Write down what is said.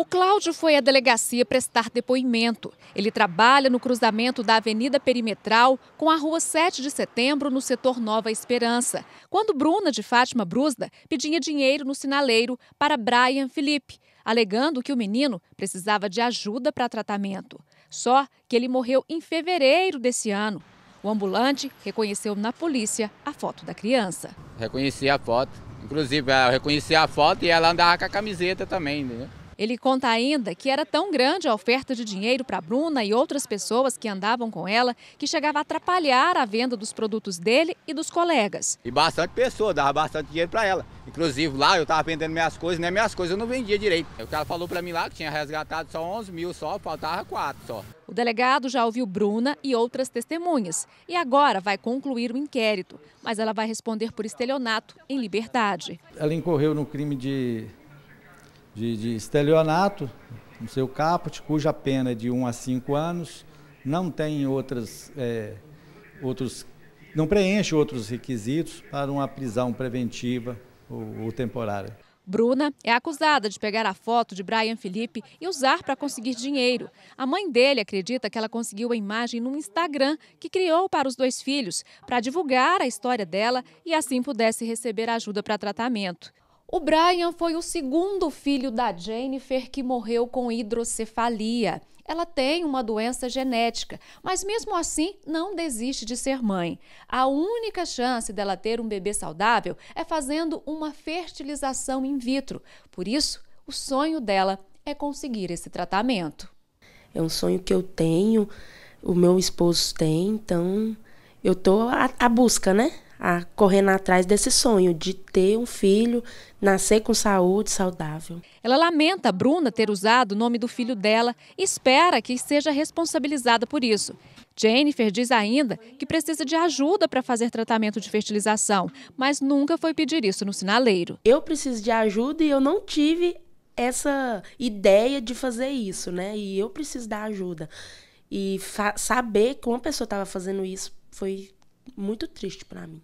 O Cláudio foi à delegacia prestar depoimento. Ele trabalha no cruzamento da Avenida Perimetral com a Rua 7 de Setembro, no setor Nova Esperança, quando Bruna de Fátima Brusda pedia dinheiro no sinaleiro para Brian Felipe, alegando que o menino precisava de ajuda para tratamento. Só que ele morreu em fevereiro desse ano. O ambulante reconheceu na polícia a foto da criança. Reconheci a foto. Inclusive, eu reconheci a foto e ela andava com a camiseta também, né? Ele conta ainda que era tão grande a oferta de dinheiro para Bruna e outras pessoas que andavam com ela que chegava a atrapalhar a venda dos produtos dele e dos colegas. E bastante pessoa, dava bastante dinheiro para ela. Inclusive lá eu estava vendendo minhas coisas, né? Minhas coisas eu não vendia direito. O cara falou para mim lá que tinha resgatado só 11 mil só, faltava 4 só. O delegado já ouviu Bruna e outras testemunhas e agora vai concluir o inquérito, mas ela vai responder por estelionato em liberdade. Ela incorreu no crime de de, de estelionato, no seu caput, cuja pena é de 1 a 5 anos, não tem outras, é, outros, não preenche outros requisitos para uma prisão preventiva ou, ou temporária. Bruna é acusada de pegar a foto de Brian Felipe e usar para conseguir dinheiro. A mãe dele acredita que ela conseguiu a imagem no Instagram que criou para os dois filhos, para divulgar a história dela e assim pudesse receber ajuda para tratamento. O Brian foi o segundo filho da Jennifer que morreu com hidrocefalia. Ela tem uma doença genética, mas mesmo assim não desiste de ser mãe. A única chance dela ter um bebê saudável é fazendo uma fertilização in vitro. Por isso, o sonho dela é conseguir esse tratamento. É um sonho que eu tenho, o meu esposo tem, então eu estou à busca, né? a correndo atrás desse sonho de ter um filho, nascer com saúde saudável. Ela lamenta Bruna ter usado o nome do filho dela e espera que seja responsabilizada por isso. Jennifer diz ainda que precisa de ajuda para fazer tratamento de fertilização, mas nunca foi pedir isso no sinaleiro. Eu preciso de ajuda e eu não tive essa ideia de fazer isso, né? E eu preciso da ajuda. E saber que uma pessoa estava fazendo isso foi muito triste para mim.